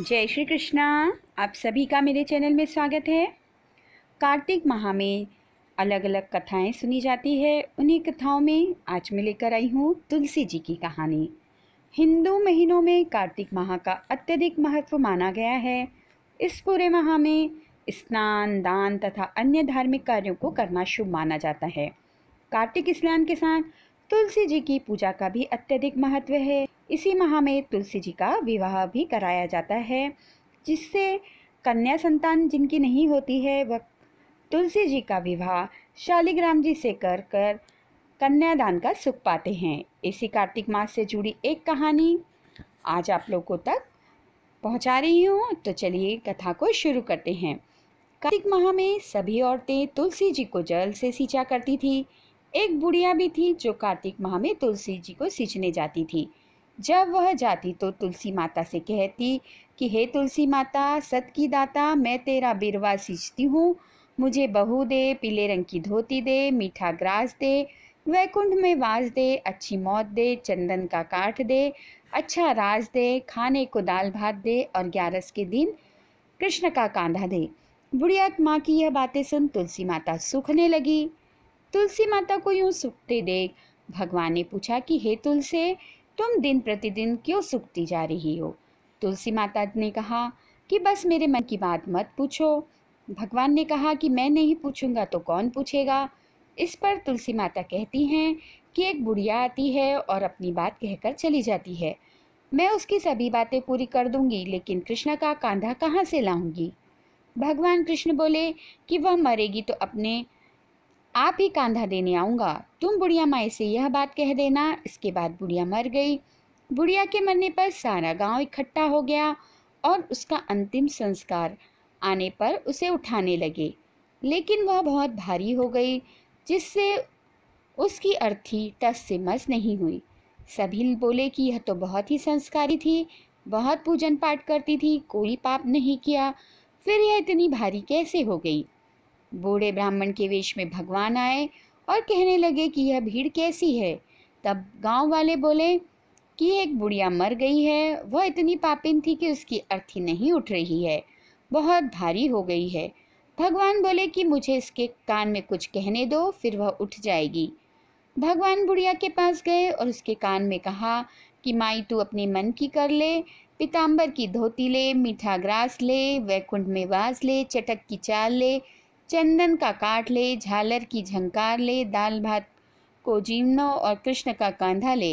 जय श्री कृष्णा आप सभी का मेरे चैनल में स्वागत है कार्तिक माह में अलग अलग कथाएं सुनी जाती है उन्हीं कथाओं में आज मैं लेकर आई हूँ तुलसी जी की कहानी हिंदू महीनों में कार्तिक माह का अत्यधिक महत्व माना गया है इस पूरे माह में स्नान दान तथा अन्य धार्मिक कार्यों को करना शुभ माना जाता है कार्तिक स्नान के साथ तुलसी जी की पूजा का भी अत्यधिक महत्व है इसी माह में तुलसी जी का विवाह भी कराया जाता है जिससे कन्या संतान जिनकी नहीं होती है वह तुलसी जी का विवाह शालिग्राम जी से कर कर कन्यादान का सुख पाते हैं इसी कार्तिक मास से जुड़ी एक कहानी आज आप लोगों तक पहुंचा रही हूँ तो चलिए कथा को शुरू करते हैं कार्तिक माह में सभी औरतें तुलसी जी को जल से सींचा करती थी एक बुढ़िया भी थी जो कार्तिक माह में तुलसी जी को सींचने जाती थी जब वह जाती तो तुलसी माता से कहती कि हे तुलसी माता सत की दाता मैं तेरा बिरवा सींचती हूँ मुझे बहू दे पीले रंग की धोती दे मीठा ग्रास दे वैकुंठ में वास दे अच्छी मौत दे चंदन का काठ दे अच्छा राज दे खाने को दाल भात दे और ग्यारस के दिन कृष्ण का कांधा दे बुढ़िया माँ की यह बातें सुन तुलसी माता सूखने लगी तुलसी माता को यूं सूखते देख भगवान ने पूछा कि हे तुलसे तुम दिन प्रतिदिन क्यों सूखती जा रही हो तुलसी माता ने कहा कि बस मेरे मन की बात मत पूछो भगवान ने कहा कि मैं नहीं पूछूंगा तो कौन पूछेगा इस पर तुलसी माता कहती हैं कि एक बुढ़िया आती है और अपनी बात कहकर चली जाती है मैं उसकी सभी बातें पूरी कर दूंगी लेकिन कृष्ण का कांधा कहाँ से लाऊंगी भगवान कृष्ण बोले कि वह मरेगी तो अपने आप ही कांधा देने आऊँगा तुम बुढ़िया माई से यह बात कह देना इसके बाद बुढ़िया मर गई बुढ़िया के मरने पर सारा गांव इकट्ठा हो गया और उसका अंतिम संस्कार आने पर उसे उठाने लगे लेकिन वह बहुत भारी हो गई जिससे उसकी अर्थी तस से मस नहीं हुई सभी बोले कि यह तो बहुत ही संस्कारी थी बहुत पूजन पाठ करती थी कोई पाप नहीं किया फिर यह इतनी भारी कैसे हो गई बूढ़े ब्राह्मण के वेश में भगवान आए और कहने लगे कि यह भीड़ कैसी है तब गांव वाले बोले कि एक बुढ़िया मर गई है वह इतनी पापिन थी कि उसकी अर्थी नहीं उठ रही है बहुत भारी हो गई है भगवान बोले कि मुझे इसके कान में कुछ कहने दो फिर वह उठ जाएगी भगवान बुढ़िया के पास गए और उसके कान में कहा कि माई तू अपने मन की कर ले पिताम्बर की धोती ले मीठा ग्रास ले वैकुंठ में वास ले चटक की चाल ले चंदन का काट ले झालर की झंकार ले दाल भात को जीवनो और कृष्ण का कांधा ले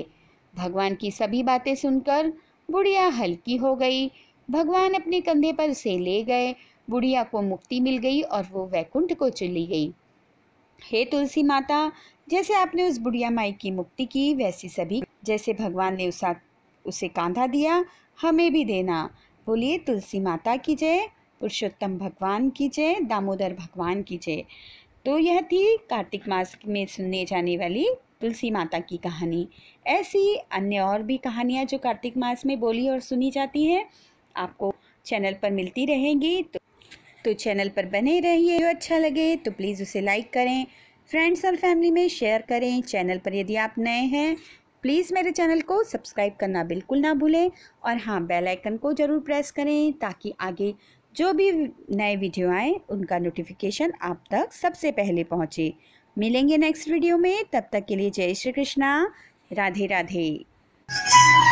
भगवान की सभी बातें सुनकर बुढ़िया हल्की हो गई भगवान अपने कंधे पर से ले गए बुढ़िया को मुक्ति मिल गई और वो वैकुंठ को चली गई हे तुलसी माता जैसे आपने उस बुढ़िया माई की मुक्ति की वैसी सभी जैसे भगवान ने उसा उसे कांधा दिया हमें भी देना बोलिए तुलसी माता की जय पुरुषोत्तम भगवान की जय दामोदर भगवान की जय तो यह थी कार्तिक मास में सुनने जाने वाली तुलसी माता की कहानी ऐसी अन्य और भी कहानियाँ जो कार्तिक मास में बोली और सुनी जाती हैं आपको चैनल पर मिलती रहेंगी तो तो चैनल पर बने रहिए जो अच्छा लगे तो प्लीज़ उसे लाइक करें फ्रेंड्स और फैमिली में शेयर करें चैनल पर यदि आप नए हैं प्लीज़ मेरे चैनल को सब्सक्राइब करना बिल्कुल ना भूलें और हाँ बेल आइकन को ज़रूर प्रेस करें ताकि आगे जो भी नए वीडियो आए उनका नोटिफिकेशन आप तक सबसे पहले पहुँचे मिलेंगे नेक्स्ट वीडियो में तब तक के लिए जय श्री कृष्णा राधे राधे